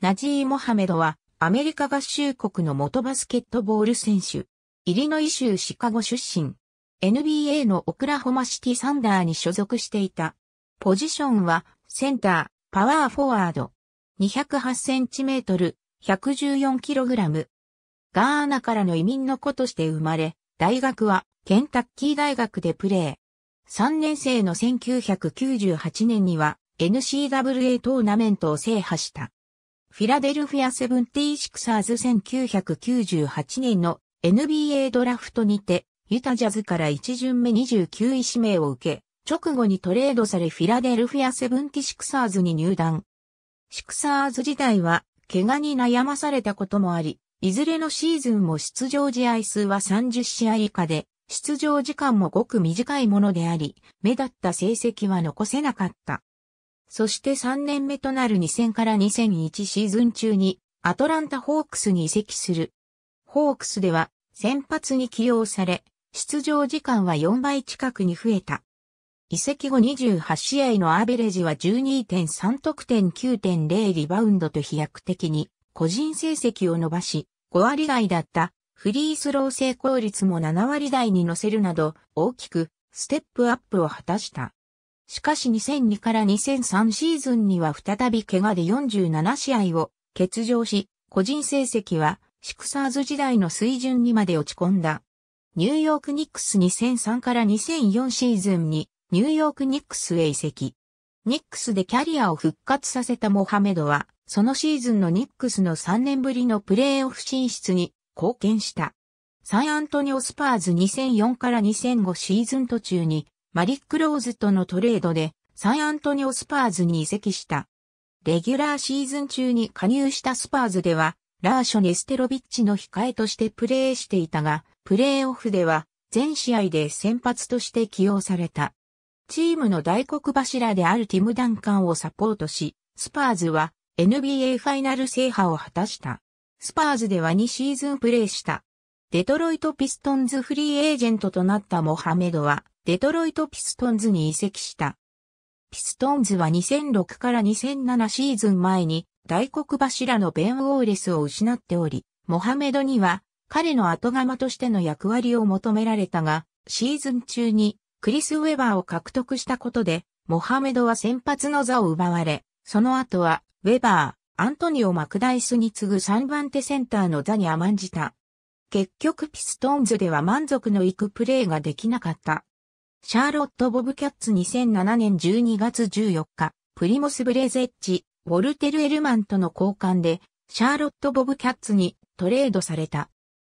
ナジー・モハメドは、アメリカ合衆国の元バスケットボール選手。イリノイ州シカゴ出身。NBA のオクラホマシティサンダーに所属していた。ポジションは、センター、パワーフォワード。208センチメートル、114キログラム。ガーナからの移民の子として生まれ、大学はケンタッキー大学でプレー。3年生の1998年には n c w a トーナメントを制覇した。フィラデルフィアセブンティーシクサーズ1998年の NBA ドラフトにて、ユタジャズから1巡目29位指名を受け、直後にトレードされフィラデルフィアセブンティシクサーズに入団。シクサーズ自体は、怪我に悩まされたこともあり、いずれのシーズンも出場試合数は30試合以下で、出場時間もごく短いものであり、目立った成績は残せなかった。そして3年目となる2000から2001シーズン中にアトランタホークスに移籍する。ホークスでは先発に起用され、出場時間は4倍近くに増えた。移籍後28試合のアベレージは12.3得点9.0リバウンドと飛躍的に個人成績を伸ばし5割台だったフリースロー成功率も7割台に乗せるなど大きくステップアップを果たした。しかし2002から2003シーズンには再び怪我で47試合を欠場し、個人成績はシクサーズ時代の水準にまで落ち込んだ。ニューヨークニックス2003から2004シーズンにニューヨークニックスへ移籍。ニックスでキャリアを復活させたモハメドは、そのシーズンのニックスの3年ぶりのプレーオフ進出に貢献した。サンアントニオスパーズ2004から2005シーズン途中にマリック・ローズとのトレードでサンアントニオ・スパーズに移籍した。レギュラーシーズン中に加入したスパーズでは、ラーショネ・ステロビッチの控えとしてプレーしていたが、プレーオフでは全試合で先発として起用された。チームの大黒柱であるティム・ダンカンをサポートし、スパーズは NBA ファイナル制覇を果たした。スパーズでは2シーズンプレーした。デトロイト・ピストンズフリーエージェントとなったモハメドは、デトロイトピストンズに移籍した。ピストンズは2006から2007シーズン前に大黒柱のベン・ウォーレスを失っており、モハメドには彼の後釜としての役割を求められたが、シーズン中にクリス・ウェバーを獲得したことで、モハメドは先発の座を奪われ、その後はウェバー、アントニオ・マクダイスに次ぐ3番手センターの座に甘んじた。結局ピストンズでは満足のいくプレーができなかった。シャーロット・ボブキャッツ2007年12月14日、プリモス・ブレゼッチ、ウォルテル・エルマンとの交換で、シャーロット・ボブキャッツにトレードされた。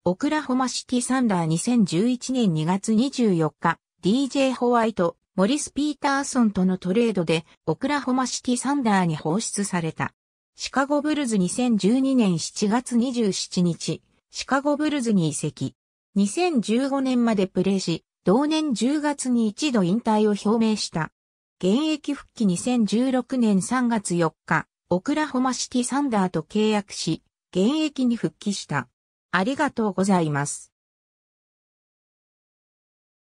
オクラホマシティ・サンダー2011年2月24日、DJ ホワイト、モリス・ピーターソンとのトレードで、オクラホマシティ・サンダーに放出された。シカゴブルズ2012年7月27日、シカゴブルズに移籍。2015年までプレーし、同年10月に一度引退を表明した。現役復帰2016年3月4日、オクラホマシティサンダーと契約し、現役に復帰した。ありがとうございます。